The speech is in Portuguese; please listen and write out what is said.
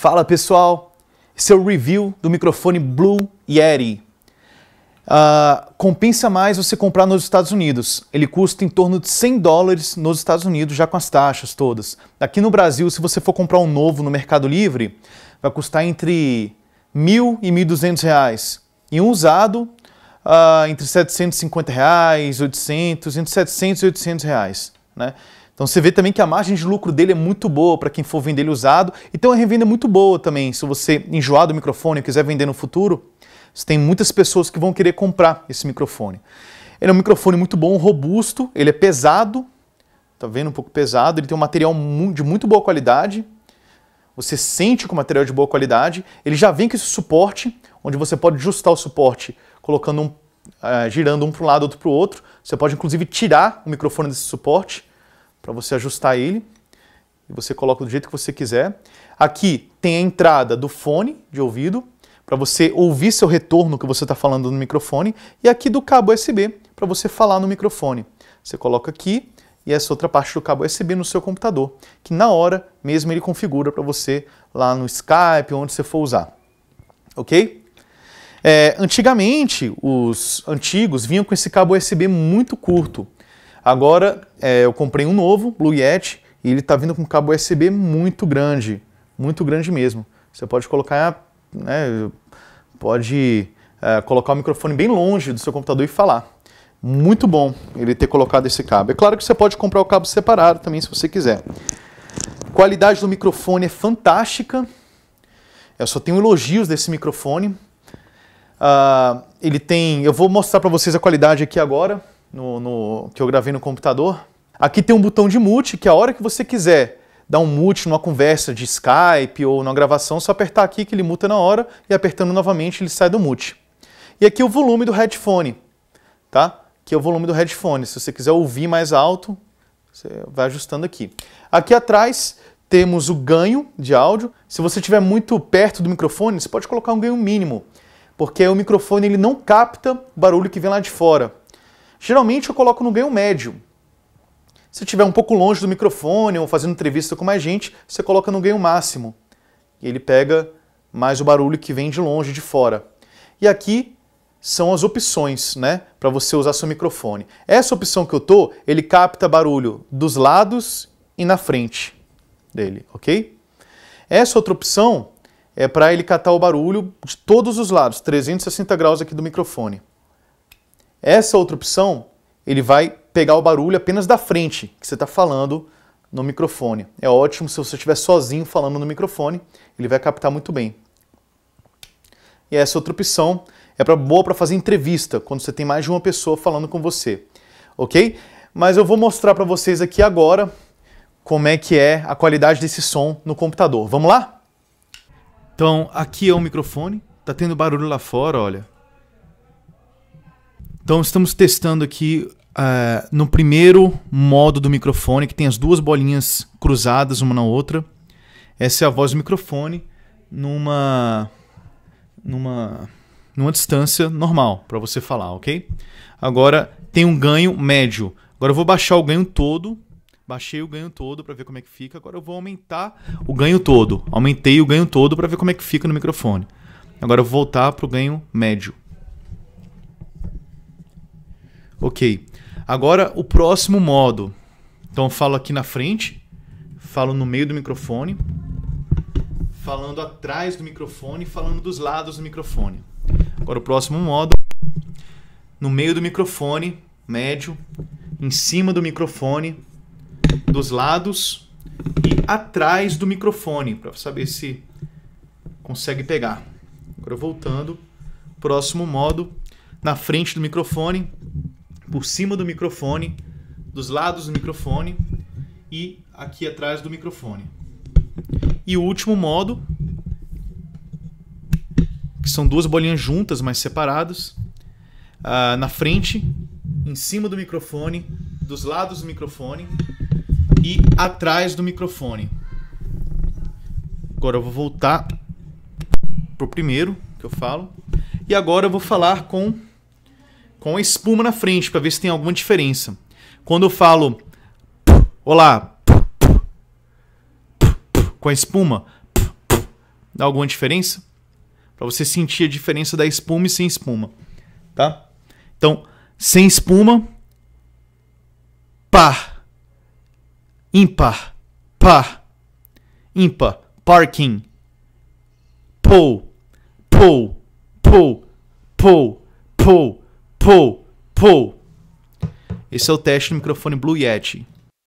Fala pessoal, seu é review do microfone Blue Yeti. Uh, compensa mais você comprar nos Estados Unidos. Ele custa em torno de 100 dólares nos Estados Unidos, já com as taxas todas. Aqui no Brasil, se você for comprar um novo no Mercado Livre, vai custar entre mil e 1.200 reais. E um usado, uh, entre 750 reais, 800, entre 700 e 800 reais. Né? Então você vê também que a margem de lucro dele é muito boa para quem for vender ele usado. Então a revenda é muito boa também. Se você enjoar do microfone e quiser vender no futuro, você tem muitas pessoas que vão querer comprar esse microfone. Ele é um microfone muito bom, robusto, ele é pesado, tá vendo um pouco pesado, ele tem um material de muito boa qualidade. Você sente que o material é de boa qualidade, ele já vem com esse suporte, onde você pode ajustar o suporte colocando um, uh, girando um para um lado, outro para o outro. Você pode inclusive tirar o microfone desse suporte para você ajustar ele. E você coloca do jeito que você quiser. Aqui tem a entrada do fone de ouvido, para você ouvir seu retorno que você está falando no microfone. E aqui do cabo USB, para você falar no microfone. Você coloca aqui e essa outra parte do cabo USB no seu computador, que na hora mesmo ele configura para você lá no Skype, onde você for usar. Ok? É, antigamente, os antigos vinham com esse cabo USB muito curto. Agora é, eu comprei um novo, Blue Yeti, e ele está vindo com cabo USB muito grande, muito grande mesmo. Você pode colocar, né, pode é, colocar o microfone bem longe do seu computador e falar. Muito bom ele ter colocado esse cabo. É claro que você pode comprar o cabo separado também, se você quiser. Qualidade do microfone é fantástica. Eu só tenho elogios desse microfone. Uh, ele tem, eu vou mostrar para vocês a qualidade aqui agora no, no, que eu gravei no computador. Aqui tem um botão de mute, que a hora que você quiser dar um mute numa conversa de Skype ou numa gravação, é só apertar aqui que ele muta na hora e apertando novamente ele sai do mute. E aqui é o volume do headphone, tá? Que é o volume do headphone. Se você quiser ouvir mais alto, você vai ajustando aqui. Aqui atrás temos o ganho de áudio. Se você estiver muito perto do microfone, você pode colocar um ganho mínimo, porque o microfone ele não capta o barulho que vem lá de fora. Geralmente eu coloco no ganho médio. Se estiver um pouco longe do microfone ou fazendo entrevista com mais gente, você coloca no ganho máximo. E ele pega mais o barulho que vem de longe, de fora. E aqui são as opções, né, para você usar seu microfone. Essa opção que eu tô, ele capta barulho dos lados e na frente dele, ok? Essa outra opção é para ele catar o barulho de todos os lados, 360 graus aqui do microfone. Essa outra opção, ele vai pegar o barulho apenas da frente que você está falando no microfone. É ótimo se você estiver sozinho falando no microfone, ele vai captar muito bem. E essa outra opção é pra, boa para fazer entrevista, quando você tem mais de uma pessoa falando com você, ok? Mas eu vou mostrar para vocês aqui agora como é que é a qualidade desse som no computador. Vamos lá? Então, aqui é o microfone. Tá tendo barulho lá fora, olha. Então estamos testando aqui uh, no primeiro modo do microfone, que tem as duas bolinhas cruzadas uma na outra. Essa é a voz do microfone numa numa numa distância normal para você falar, ok? Agora tem um ganho médio. Agora eu vou baixar o ganho todo. Baixei o ganho todo para ver como é que fica. Agora eu vou aumentar o ganho todo. Aumentei o ganho todo para ver como é que fica no microfone. Agora eu vou voltar para o ganho médio. Ok. Agora o próximo modo. Então eu falo aqui na frente, falo no meio do microfone, falando atrás do microfone, falando dos lados do microfone. Agora o próximo modo, no meio do microfone, médio, em cima do microfone, dos lados e atrás do microfone, para saber se consegue pegar. Agora voltando, próximo modo, na frente do microfone, por cima do microfone, dos lados do microfone e aqui atrás do microfone. E o último modo, que são duas bolinhas juntas, mas separadas, uh, na frente, em cima do microfone, dos lados do microfone e atrás do microfone. Agora eu vou voltar pro primeiro que eu falo. E agora eu vou falar com com a espuma na frente para ver se tem alguma diferença. Quando eu falo olá com a espuma, dá alguma diferença? Para você sentir a diferença da espuma e sem espuma, tá? Então, sem espuma, pá, ímpar, pá, ímpar, parking, pull pou, pou, pou, pou. Pou, pou. Esse é o teste no microfone Blue Yeti.